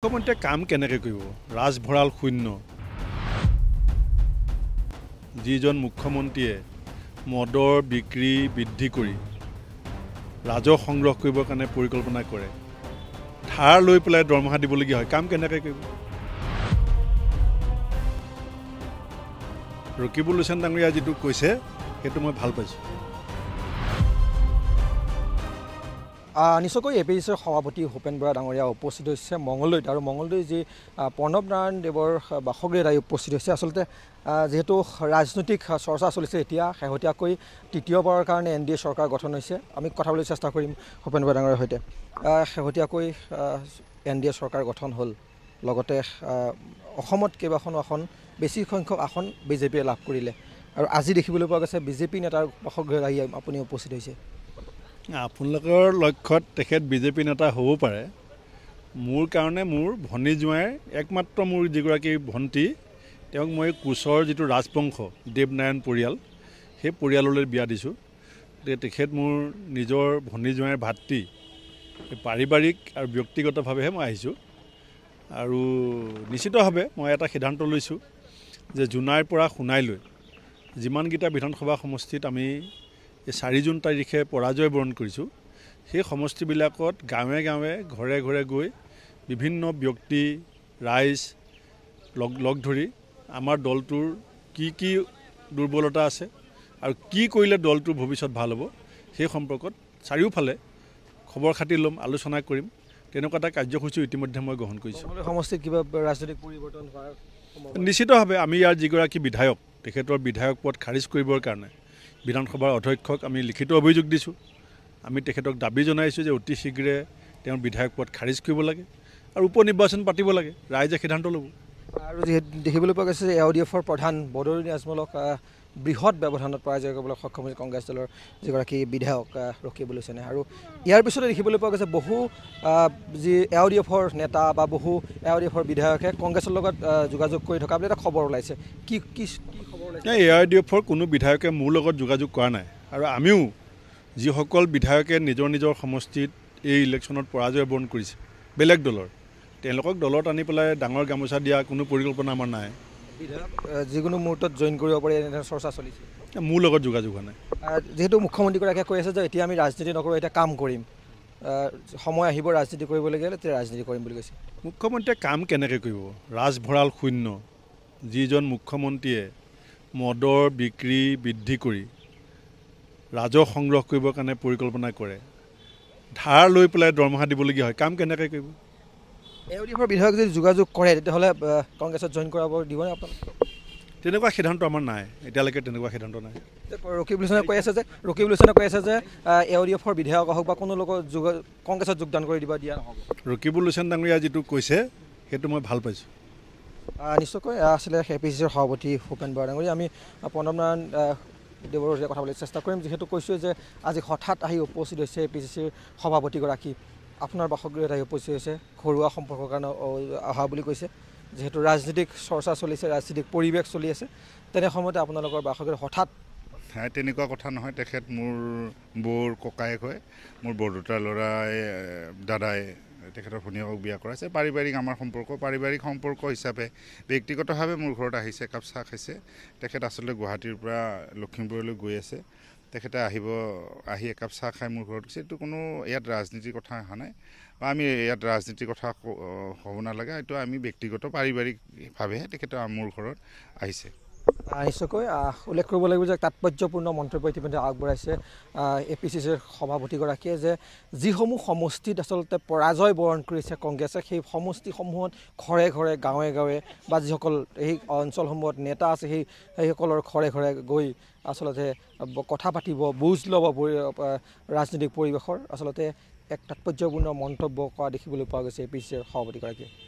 মুখ্যমন্ত্ৰীয়ে কাম কেনেকৈ কৰিব ৰাজভঁৰাল শূন্য যিজন মুখ্যমন্ত্ৰীয়ে মদৰ বিক্ৰী বৃদ্ধি কৰি ৰাজহ সংগ্ৰহ কৰিবৰ কাৰণে পৰিকল্পনা কৰে ধাৰ লৈ পেলাই দৰমহা দিবলগীয়া হয় কাম কেনেকৈ কৰিব ৰকিবুল হুচেন ডাঙৰীয়া যিটো কৈছে সেইটো মই ভাল পাইছোঁ নিশ্চয়কৈ এ পি চি চিৰ সভাপতি ভূপেন বৰা ডাঙৰীয়া উপস্থিত হৈছে মঙলদৈত আৰু মঙলদৈ যি প্ৰণৱ নাৰায়ণ দেৱৰ বাসগৃহ তাই উপস্থিত হৈছে আচলতে যিহেতু ৰাজনৈতিক চৰ্চা চলিছে এতিয়া শেহতীয়াকৈ তৃতীয়বাৰৰ কাৰণে এন ডি এ চৰকাৰ গঠন হৈছে আমি কথাবলৈ চেষ্টা কৰিম ভূপেন বৰা ডাঙৰীয়াৰ সৈতে শেহতীয়াকৈ এন ডি এ চৰকাৰ গঠন হ'ল লগতে অসমত কেইবাখনো আসন বেছি সংখ্যক আসন বিজেপিয়ে লাভ কৰিলে আৰু আজি দেখিবলৈ পোৱা গৈছে বিজেপি নেতাৰ বাসগৃহত আহি আপুনি উপস্থিত হৈছে আপোনালোকৰ লক্ষ্যত তেখেত বিজেপি নেতা হ'ব পাৰে মোৰ কাৰণে মোৰ ভনী জোঁৱাইৰ একমাত্ৰ মোৰ যিগৰাকী ভণ্টি তেওঁক মই কোচৰ যিটো ৰাজবংশ দেৱনাৰায়ণ পৰিয়াল সেই পৰিয়াললৈ বিয়া দিছোঁ গতিকে তেখেত মোৰ নিজৰ ভনী জোঁৱাইৰ ভাতৃ পাৰিবাৰিক আৰু ব্যক্তিগতভাৱেহে মই আহিছোঁ আৰু নিশ্চিতভাৱে মই এটা সিদ্ধান্ত লৈছোঁ যে জোনাইৰ পৰা সোণাইলৈ যিমানকেইটা বিধানসভা সমষ্টিত আমি চাৰি জুন তাৰিখে পৰাজয় বৰণ কৰিছোঁ সেই সমষ্টিবিলাকত গাঁৱে গাঁৱে ঘৰে ঘৰে গৈ বিভিন্ন ব্যক্তি ৰাইজ লগ লগ ধৰি আমাৰ দলটোৰ কি কি দুৰ্বলতা আছে আৰু কি কৰিলে দলটোৰ ভৱিষ্যত ভাল হ'ব সেই সম্পৰ্কত চাৰিওফালে খবৰ খাতি ল'ম আলোচনা কৰিম তেনেকুৱা এটা কাৰ্যসূচীও ইতিমধ্যে মই গ্ৰহণ কৰিছোঁ সমষ্টিত কিবা ৰাজনৈতিক পৰিৱৰ্তন হোৱাৰ নিশ্চিতভাৱে আমি ইয়াৰ যিগৰাকী বিধায়ক তেখেতৰ বিধায়ক পদ খাৰিজ কৰিবৰ কাৰণে বিধানসভাৰ অধ্যক্ষক আমি লিখিত অভিযোগ দিছোঁ আমি তেখেতক দাবী জনাইছোঁ যে অতি শীঘ্ৰে তেওঁৰ বিধায়ক পদ খাৰিজ কৰিব লাগে আৰু উপ নিৰ্বাচন পাতিব লাগে ৰাইজে সিদ্ধান্ত ল'ব আৰু যিহেতু দেখিবলৈ পোৱা গৈছে যে এ ডি এফৰ প্ৰধান বদৰুদ্দিন আজমলক বৃহৎ ব্যৱধানত পৰাজয় কৰিবলৈ সক্ষম হৈছে কংগ্ৰেছ দলৰ যিগৰাকী বিধায়ক ৰক্ষী বুলিছেনে আৰু ইয়াৰ পিছতে দেখিবলৈ পোৱা গৈছে বহু যি এ ডি এফৰ নেতা বা বহু এ ডি এফৰ বিধায়কে কংগ্ৰেছৰ লগত যোগাযোগ কৰি থকা বুলি এটা খবৰ ওলাইছে কি কি এই এ আৰ ডি এফৰ কোনো বিধায়কে মোৰ লগত যোগাযোগ কৰা নাই আৰু আমিও যিসকল বিধায়কে নিজৰ নিজৰ সমষ্টিত এই ইলেকশ্যনত পৰাজয় বৰণ কৰিছে বেলেগ দলৰ তেওঁলোকক দলত আনি পেলাই ডাঙৰ গামোচা দিয়া কোনো পৰিকল্পনা আমাৰ নাই যিকোনো মুহূৰ্তত জইন কৰিব পাৰি এনেধৰণৰ চৰ্চা চলিছে মোৰ লগত যোগাযোগ হোৱা নাই যিহেতু মুখ্যমন্ত্ৰীগৰাকীয়ে কৈ আছে যে এতিয়া আমি ৰাজনীতি নকৰোঁ এতিয়া কাম কৰিম সময় আহিব ৰাজনীতি কৰিবলৈ গ'লে তেতিয়া ৰাজনীতি কৰিম বুলি কৈছে মুখ্যমন্ত্ৰীয়ে কাম কেনেকৈ কৰিব ৰাজভঁৰাল শূন্য যিজন মুখ্যমন্ত্ৰীয়ে মদৰ বিক্ৰী বৃদ্ধি কৰি ৰাজহ সংগ্ৰহ কৰিবৰ কাৰণে পৰিকল্পনা কৰে ধাৰ লৈ পেলাই দৰমহা দিবলগীয়া হয় কাম কেনেকৈ কৰিব এ এওডিএফৰ বিধায়ক যদি যোগাযোগ কৰে তেতিয়াহ'লে কংগ্ৰেছত জইন কৰাব দিব নে আপোনালোকে তেনেকুৱা সিদ্ধান্ত আমাৰ নাই এতিয়ালৈকে তেনেকুৱা সিদ্ধান্ত নাই ৰকিবুল হোচেনে কৈ আছে যে ৰকিবুল হোচেনে কৈ আছে যে এ এফৰ বিধায়ক হওক বা কোনো লোকৰ যোগ কংগ্ৰেছত যোগদান কৰি দিব দিয়া নহ'ব ৰকিবুল হোচেন ডাঙৰীয়া যিটো কৈছে সেইটো মই ভাল পাইছোঁ নিশ্চয়কৈ আছিলে এ পি চি চিৰ সভাপতি ভূপেন বৰা বৰডাঙৰী আমি প্ৰণৱ নাৰায়ণ দেৱৰ কথা পাতিবলৈ চেষ্টা কৰিম যিহেতু কৈছোঁ যে আজি হঠাৎ আহি উপস্থিত হৈছে এ পি চি চিৰ সভাপতিগৰাকী আপোনাৰ বাসগৃহত আহি উপস্থিত হৈছে ঘৰুৱা সম্পৰ্কৰ কাৰণে অহা বুলি কৈছে যিহেতু ৰাজনীতিক চৰ্চা চলিছে ৰাজনীতিক পৰিৱেশ চলি আছে তেনে সময়তে আপোনালোকৰ বাসগৃহ হঠাৎ নাই তেনেকুৱা কথা নহয় তেখেত মোৰ বৌৰ ককায়েক হয় মোৰ বৰদেউতাৰ ল'ৰাই দাদাই তেখেতৰ ভনীয়েকক বিয়া কৰাইছে পাৰিবাৰিক আমাৰ সম্পৰ্ক পাৰিবাৰিক সম্পৰ্ক হিচাপে ব্যক্তিগতভাৱে মোৰ ঘৰত আহিছে একাপ চাহ খাইছে তেখেত আচলতে গুৱাহাটীৰ পৰা লখিমপুৰলৈ গৈ আছে তেখেতে আহিব আহি একাপ চাহ খাই মোৰ ঘৰত গৈছে এইটো কোনো ইয়াত ৰাজনীতিৰ কথা অহা নাই বা আমি ইয়াত ৰাজনীতিৰ কথা হ'ব নালাগে এইটো আমি ব্যক্তিগত পাৰিবাৰিকভাৱেহে তেখেতে মোৰ ঘৰত আহিছে নিশ্চয়কৈ উল্লেখ কৰিব লাগিব যে তাৎপৰ্যপূৰ্ণ মন্তব্য ইতিমধ্যে আগবঢ়াইছে এ পি চি চিৰ সভাপতিগৰাকীয়ে যে যিসমূহ সমষ্টিত আচলতে পৰাজয় বৰণ কৰিছে কংগ্ৰেছে সেই সমষ্টিসমূহত ঘৰে ঘৰে গাঁৱে গাঁৱে বা যিসকল সেই অঞ্চলসমূহত নেতা আছে সেই সেইসকলৰ ঘৰে ঘৰে গৈ আচলতে কথা পাতিব বুজ ল'ব ৰাজনৈতিক পৰিৱেশৰ আচলতে এক তাৎপৰ্যপূৰ্ণ মন্তব্য কৰা দেখিবলৈ পোৱা গৈছে এ পি চি চিৰ সভাপতিগৰাকীয়ে